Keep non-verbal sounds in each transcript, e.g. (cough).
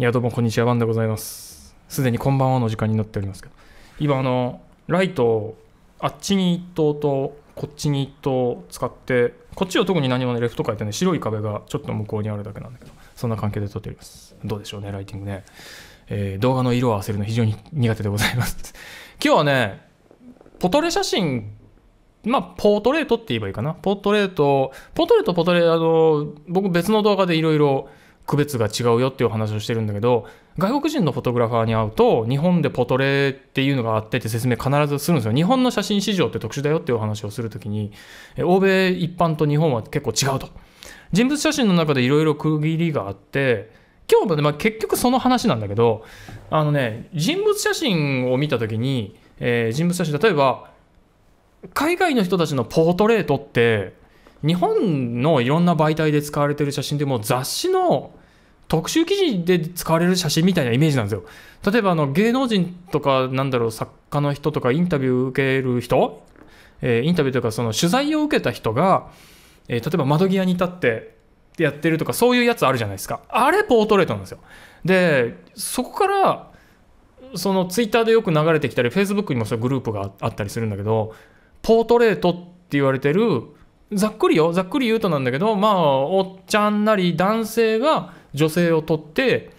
いや、どうもこんにちは、ワンでございます。すでにこんばんはの時間になっておりますけど、今、あの、ライトをあっちに1灯と、こっちに1灯使って、こっちを特に何もね、レフト書いてね、白い壁がちょっと向こうにあるだけなんだけど、そんな関係で撮っております。どうでしょうね、ライティングね。えー、動画の色を合わせるの非常に苦手でございます。(laughs) 今日はね、ポトレ写真まあ、ポートレートって言えばいいかな。ポートレート、ポートレート、ポトレート、あの、僕別の動画でいろいろ区別が違うよっていう話をしてるんだけど外国人のフォトグラファーに会うと日本でポトレっていうのがあってって説明必ずするんですよ日本の写真市場って特殊だよっていう話をする時に欧米一般と日本は結構違うと人物写真の中でいろいろ区切りがあって今日もね、まあ、結局その話なんだけどあのね人物写真を見た時に、えー、人物写真例えば海外の人たちのポートレートって日本のいろんな媒体で使われてる写真でも雑誌の特集記事で使われる写真みたいなイメージなんですよ。例えばあの芸能人とかなんだろう作家の人とかインタビュー受ける人、えー、インタビューというかその取材を受けた人が、えー、例えば窓際に立ってやってるとかそういうやつあるじゃないですか。あれポートレートなんですよ。でそこからそのツイッターでよく流れてきたりフェイスブックにもそういうグループがあったりするんだけどポートレートって言われてるざっくりよざっくり言うとなんだけどまあおっちゃんなり男性が女性を撮って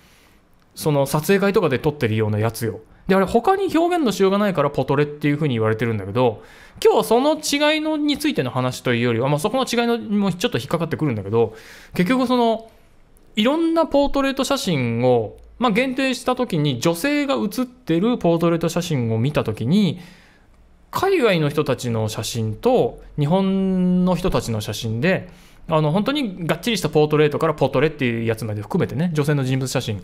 その撮影会とかで撮ってるようなやつよであれ他に表現のしようがないからポトレっていうふうに言われてるんだけど今日はその違いのについての話というよりは、まあ、そこの違いのもちょっと引っかかってくるんだけど結局そのいろんなポートレート写真を、まあ、限定した時に女性が写ってるポートレート写真を見た時に海外の人たちの写真と日本の人たちの写真であの本当にがっちりしたポートレートからポートレっていうやつまで含めてね女性の人物写真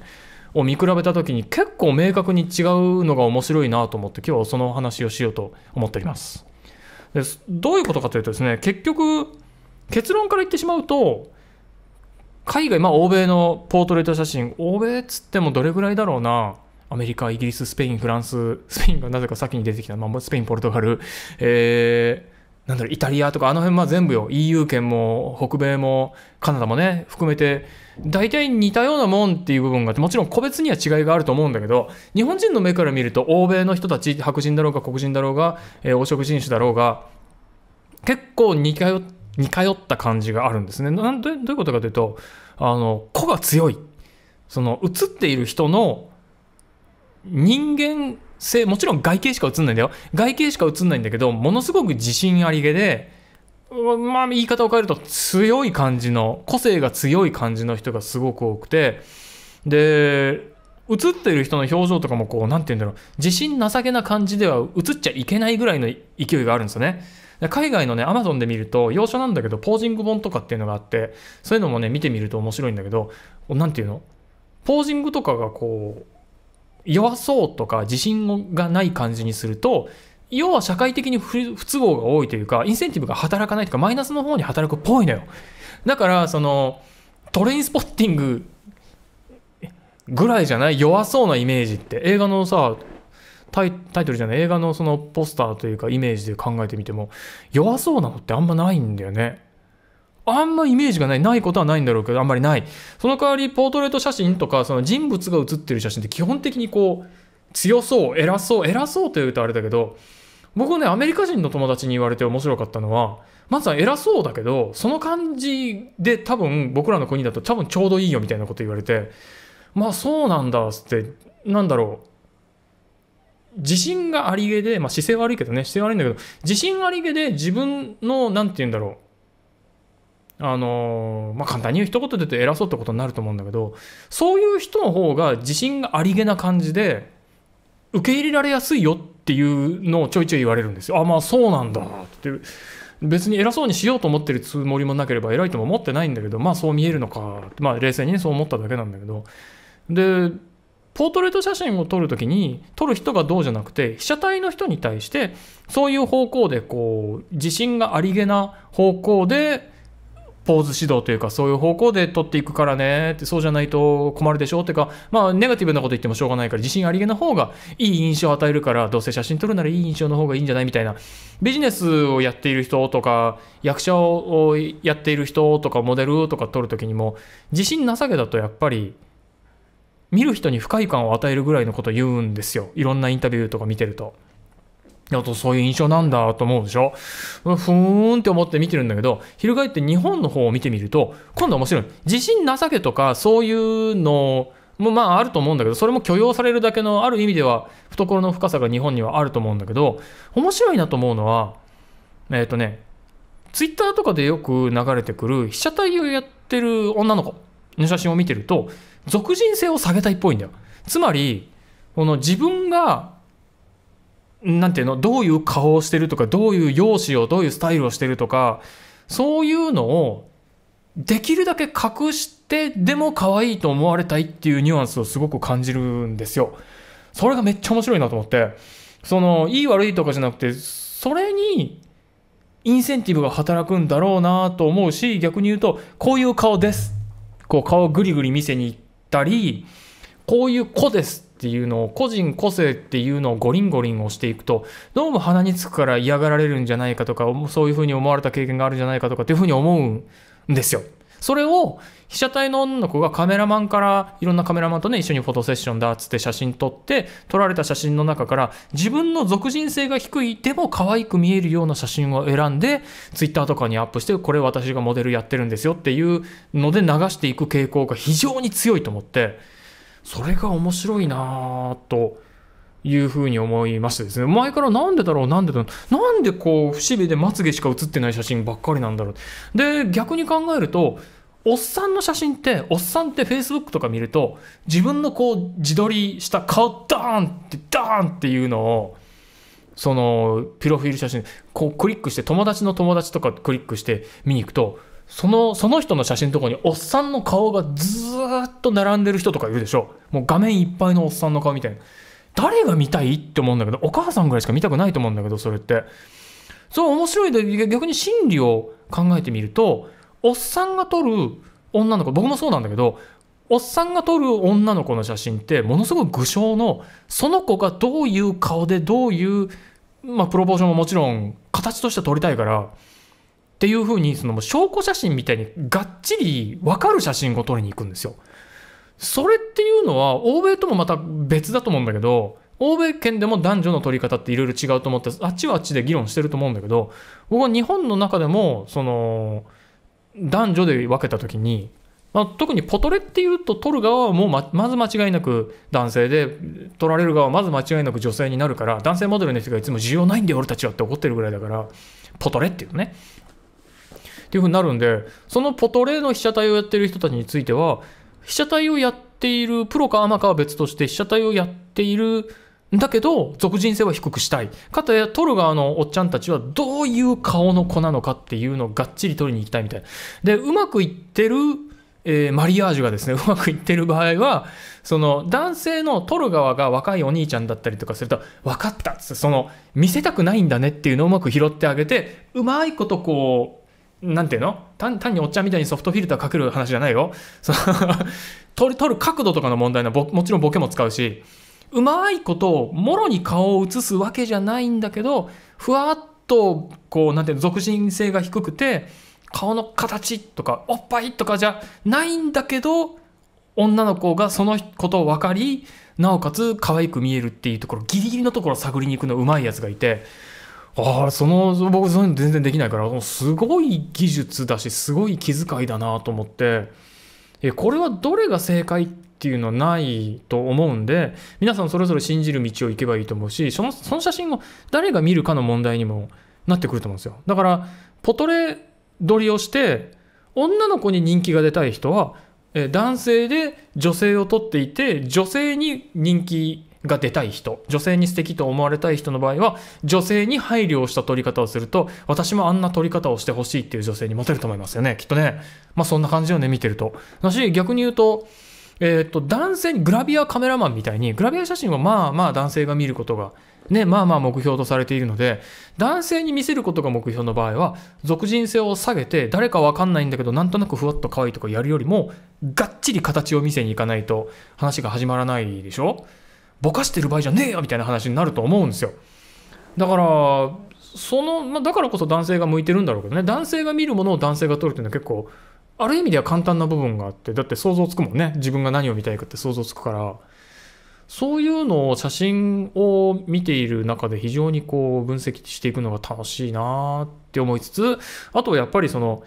を見比べた時に結構明確に違うのが面白いなと思って今日はその話をしようと思っておりますでどういうことかというとですね結局結論から言ってしまうと海外まあ欧米のポートレート写真欧米っつってもどれぐらいだろうなアメリカイギリススペインフランススペインがなぜか先に出てきた、まあ、スペインポルトガルえーなんだろう、イタリアとかあの辺は全部よ。EU 圏も北米もカナダもね、含めて、大体似たようなもんっていう部分があって、もちろん個別には違いがあると思うんだけど、日本人の目から見ると、欧米の人たち、白人だろうが黒人だろうが、えー、黄色人種だろうが、結構似通似通った感じがあるんですね。なんどういうことかというと、あの、個が強い。その、映っている人の人間せもちろん外形しか映んないんだよ外形しか映んないんだけどものすごく自信ありげでまあ言い方を変えると強い感じの個性が強い感じの人がすごく多くてで映ってる人の表情とかもこう何て言うんだろう自信情けな感じでは映っちゃいけないぐらいの勢いがあるんですよね海外のね、アマゾンで見ると、洋書なんだけど、ポージング本とかっていうのがあって、そういうのもね、見てみると面白いんだけど、なんていうのポージングとかがこう、弱そうとか自信がない感じにすると要は社会的に不都合が多いというかインセンティブが働かないとかマイナスの方に働くっぽいのよだからそのトレインスポッティングぐらいじゃない弱そうなイメージって映画のさタイトルじゃない映画のそのポスターというかイメージで考えてみても弱そうなのってあんまないんだよねあんまイメージがない。ないことはないんだろうけど、あんまりない。その代わり、ポートレート写真とか、その人物が写ってる写真って基本的にこう、強そう、偉そう、偉そうというとあれだけど、僕ね、アメリカ人の友達に言われて面白かったのは、まずは偉そうだけど、その感じで多分僕らの国だと多分ちょうどいいよみたいなこと言われて、まあそうなんだ、つって、なんだろう。自信がありげで、まあ、姿勢悪いけどね、姿勢悪いんだけど、自信ありげで自分の、なんて言うんだろう、あのまあ、簡単に言う一言で言うと偉そうってことになると思うんだけどそういう人の方が自信がありげな感じで受け入れられやすいよっていうのをちょいちょい言われるんですよ。あまあそうなんだって別に偉そうにしようと思ってるつもりもなければ偉いとも思ってないんだけどまあそう見えるのか、まあ、冷静にねそう思っただけなんだけどでポートレート写真を撮るときに撮る人がどうじゃなくて被写体の人に対してそういう方向でこう自信がありげな方向で。ポーズ指導というか、そういう方向で取っていくからね、ってそうじゃないと困るでしょってか、まあ、ネガティブなこと言ってもしょうがないから、自信ありげな方がいい印象を与えるから、どうせ写真撮るならいい印象の方がいいんじゃないみたいな。ビジネスをやっている人とか、役者をやっている人とか、モデルとか撮るときにも、自信なさげだとやっぱり、見る人に不快感を与えるぐらいのこと言うんですよ。いろんなインタビューとか見てると。あとそういう印象なんだと思うでしょふーんって思って見てるんだけど、翻って日本の方を見てみると、今度面白い。自信情けとかそういうのもまああると思うんだけど、それも許容されるだけのある意味では懐の深さが日本にはあると思うんだけど、面白いなと思うのは、えっ、ー、とね、ツイッターとかでよく流れてくる被写体をやってる女の子の写真を見てると、俗人性を下げたいっぽいんだよ。つまり、この自分がなんていうの、どういう顔をしてるとか、どういう容姿を、どういうスタイルをしてるとか、そういうのを、できるだけ隠して、でも可愛いと思われたいっていうニュアンスをすごく感じるんですよ。それがめっちゃ面白いなと思って、その、いい悪いとかじゃなくて、それに、インセンティブが働くんだろうなと思うし、逆に言うと、こういう顔です。こう、顔をグリグリ見せに行ったり、こういう子ですっていうのを個人個性っていうのをゴリンゴリン押していくとどうも鼻につくから嫌がられるんじゃないかとかそういうふうに思われた経験があるんじゃないかとかっていうふうに思うんですよ。それを被写体の女の子がカメラマンからいろんなカメラマンとね一緒にフォトセッションだっつって写真撮って撮られた写真の中から自分の俗人性が低いでも可愛く見えるような写真を選んで Twitter とかにアップしてこれ私がモデルやってるんですよっていうので流していく傾向が非常に強いと思って。それが面白いなというふうに思いましてですね前からなんでだろうなんでだろうなんでこう節目でまつげしか写ってない写真ばっかりなんだろうで逆に考えるとおっさんの写真って、おっさんって Facebook とか見ると、自分のこう、自撮りした顔、ダーンって、ダーンっていうのを、その、プロフィール写真、こうクリックして、友達の友達とかクリックして見に行くと、そのその人の写真のとこにおっさんの顔がずーっと並んでる人とかいるでしょもう画面いっぱいのおっさんの顔みたいな誰が見たいって思うんだけどお母さんぐらいしか見たくないと思うんだけどそれってそう面白いで逆に心理を考えてみるとおっさんが撮る女の子僕もそうなんだけどおっさんが撮る女の子の写真ってものすごい具象のその子がどういう顔でどういう、まあ、プロポーションももちろん形として撮りたいからっていうふうにその証拠写真みたいにがっちり分かる写真を撮りに行くんですよ。それっていうのは欧米ともまた別だと思うんだけど欧米圏でも男女の撮り方っていろいろ違うと思ってあっちはあっちで議論してると思うんだけど僕は日本の中でもその男女で分けた時に、まあ、特にポトレっていうと撮る側はもうままず間違いなく男性で撮られる側はまず間違いなく女性になるから男性モデルの人がいつも需要ないんで俺たちはって怒ってるぐらいだからポトレっていうねっていうふうになるんで、そのポトレの被写体をやってる人たちについては、被写体をやっている、プロかアマかは別として被写体をやっているんだけど、俗人性は低くしたい。かたや、撮る側のおっちゃんたちはどういう顔の子なのかっていうのをがっちり撮りに行きたいみたいな。で、うまくいってる、えー、マリアージュがですね、(laughs) うまくいってる場合は、その男性の撮る側が若いお兄ちゃんだったりとかすると、分かったっつその、見せたくないんだねっていうのをうまく拾ってあげて、うまいことこう、なんていうの単におっちゃんみたいにソフトフィルターかける話じゃないよ。その (laughs) 取る角度とかの問題なもちろんボケも使うし、うまいことをもろに顔を映すわけじゃないんだけど、ふわっと、こう、なんていうの、属人性が低くて、顔の形とか、おっぱいとかじゃないんだけど、女の子がそのことを分かり、なおかつ可愛く見えるっていうところ、ギリギリのところを探りに行くのうまいやつがいて、ああその僕そういうの全然できないからすごい技術だしすごい気遣いだなと思ってこれはどれが正解っていうのはないと思うんで皆さんそれぞれ信じる道を行けばいいと思うしそのその写真を誰が見るかの問題にもなってくると思うんですよだからポトレ撮りをして女の子に人気が出たい人は男性で女性を撮っていて女性に人気が出たい人、女性に素敵と思われたい人の場合は、女性に配慮をした取り方をすると、私もあんな取り方をしてほしいっていう女性にモテると思いますよね、きっとね。まあそんな感じよね、見てると。だし、逆に言うと、えっと、男性グラビアカメラマンみたいに、グラビア写真はまあまあ男性が見ることが、ね、まあまあ目標とされているので、男性に見せることが目標の場合は、俗人性を下げて、誰かわかんないんだけど、なんとなくふわっと可愛いとかやるよりも、がっちり形を見せに行かないと話が始まらないでしょぼかしてる場合じゃねえよみたいな話になると思うんですよだからその、まあ、だからこそ男性が向いてるんだろうけどね男性が見るものを男性が撮るっていうのは結構ある意味では簡単な部分があってだって想像つくもんね自分が何を見たいかって想像つくからそういうのを写真を見ている中で非常にこう分析していくのが楽しいなって思いつつあとはやっぱりその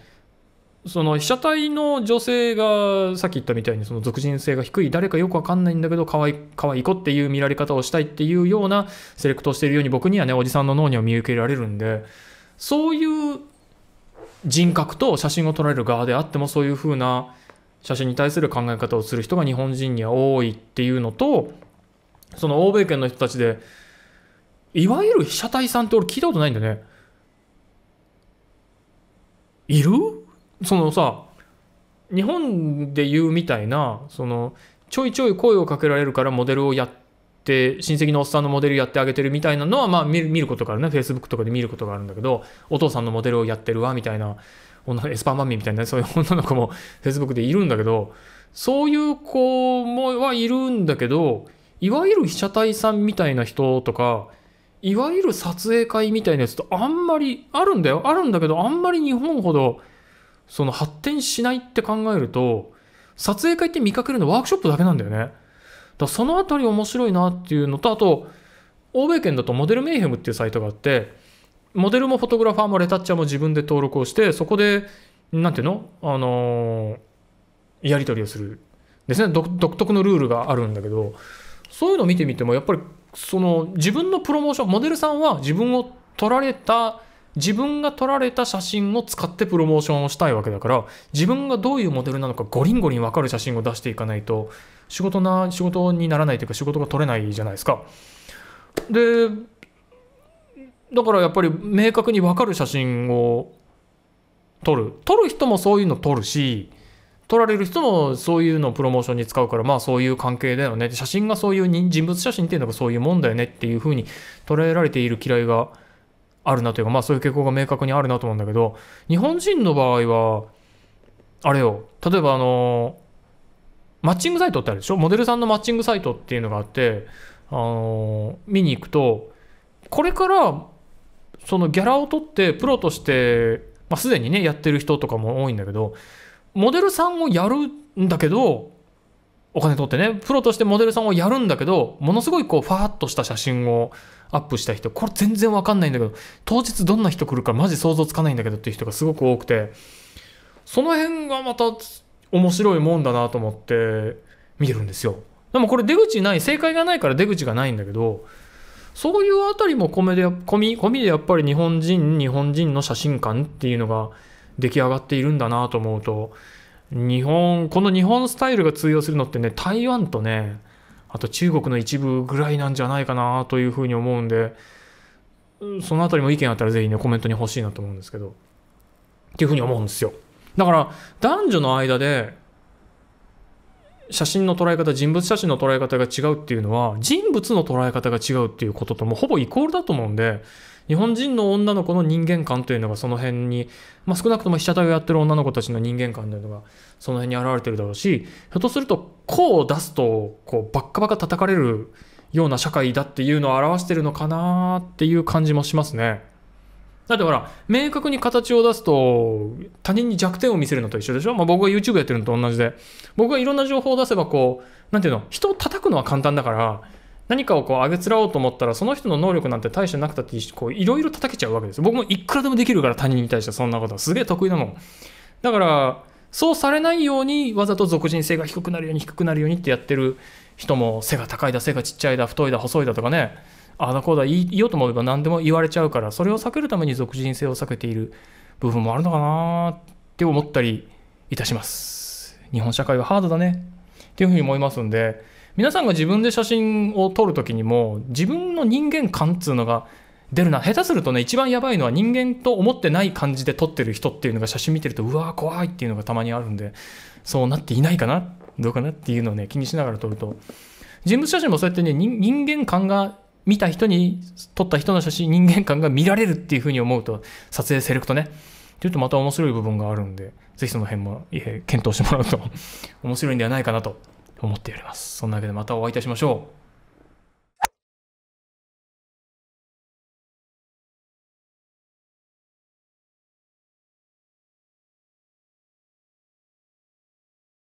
その被写体の女性がさっき言ったみたいにその属人性が低い誰かよくわかんないんだけど可愛い可愛い子っていう見られ方をしたいっていうようなセレクトをしているように僕にはねおじさんの脳には見受けられるんでそういう人格と写真を撮られる側であってもそういう風な写真に対する考え方をする人が日本人には多いっていうのとその欧米圏の人たちでいわゆる被写体さんって俺聞いたことないんだよねいるそのさ日本で言うみたいなそのちょいちょい声をかけられるからモデルをやって親戚のおっさんのモデルやってあげてるみたいなのはまあ見ることがあるねフェイスブックとかで見ることがあるんだけどお父さんのモデルをやってるわみたいな女エスパーマミーみたいな、ね、そういう女の子もフェイスブックでいるんだけどそういう子もはいるんだけどいわゆる被写体さんみたいな人とかいわゆる撮影会みたいなやつとあんまりあるんだよあるんだけどあんまり日本ほどその発展しないって考えると、撮影会って見かけるのワークショップだけなんだよね。だそのあたり面白いなっていうのと、あと、欧米圏だとモデルメイヘムっていうサイトがあって、モデルもフォトグラファーもレタッチャーも自分で登録をして、そこで、なんていうのあのー、やり取りをする。ですね。独特のルールがあるんだけど、そういうのを見てみても、やっぱり、その自分のプロモーション、モデルさんは自分を撮られた自分が撮られた写真を使ってプロモーションをしたいわけだから自分がどういうモデルなのかゴリンゴリン分かる写真を出していかないと仕事な仕事にならないというか仕事が取れないじゃないですか。でだからやっぱり明確に分かる写真を撮る撮る人もそういうの撮るし撮られる人もそういうのをプロモーションに使うからまあそういう関係だよね写真がそういう人物写真っていうのがそういうもんだよねっていうふうに捉えられている嫌いが。あるなというか、まあそういう傾向が明確にあるなと思うんだけど、日本人の場合は、あれよ、例えばあの、マッチングサイトってあるでしょモデルさんのマッチングサイトっていうのがあって、あの、見に行くと、これから、そのギャラを取って、プロとして、まあすでにね、やってる人とかも多いんだけど、モデルさんをやるんだけど、お金取ってね、プロとしてモデルさんをやるんだけど、ものすごいこう、ファーっとした写真をアップした人、これ全然わかんないんだけど、当日どんな人来るかマジ想像つかないんだけどっていう人がすごく多くて、その辺がまた面白いもんだなと思って見てるんですよ。でもこれ出口ない、正解がないから出口がないんだけど、そういうあたりも込みで、込み、込みでやっぱり日本人、日本人の写真館っていうのが出来上がっているんだなと思うと、日本この日本スタイルが通用するのってね台湾とねあと中国の一部ぐらいなんじゃないかなというふうに思うんでその辺りも意見あったらぜひねコメントに欲しいなと思うんですけどっていうふうに思うんですよだから男女の間で写真の捉え方、人物写真の捉え方が違うっていうのは、人物の捉え方が違うっていうことともほぼイコールだと思うんで、日本人の女の子の人間観というのがその辺に、まあ、少なくとも被写体をやってる女の子たちの人間観というのがその辺に現れてるだろうし、ひょっとすると、こう出すと、こう、ばっかばか叩かれるような社会だっていうのを表してるのかなっていう感じもしますね。だってほら、明確に形を出すと、他人に弱点を見せるのと一緒でしょまあ、僕が YouTube やってるのと同じで。僕がいろんな情報を出せば、こう、なんていうの、人を叩くのは簡単だから、何かをこう上げつらおうと思ったら、その人の能力なんて大してなくたって、こう、いろいろ叩けちゃうわけです。僕もいくらでもできるから、他人に対してそんなことは。すげえ得意なもん。だから、そうされないように、わざと俗人性が低くなるように、低くなるようにってやってる人も、背が高いだ、背がちっちゃいだ、太いだ、細いだとかね。あだこうだ言おうと思えば何でも言われちゃうからそれを避けるために俗人性を避けている部分もあるのかなって思ったりいたします日本社会はハードだねっていうふうに思いますんで皆さんが自分で写真を撮る時にも自分の人間感っつうのが出るな下手するとね一番やばいのは人間と思ってない感じで撮ってる人っていうのが写真見てるとうわー怖いっていうのがたまにあるんでそうなっていないかなどうかなっていうのをね気にしながら撮ると人物写真もそうやってね人間感が見た人に撮った人の写真人間感が見られるっていうふうに思うと撮影セレクトねっていうとまた面白い部分があるんでぜひその辺も、え検討してもらうと面白いんではないかなと思っておりますそんなわけでまたお会いいたしましょう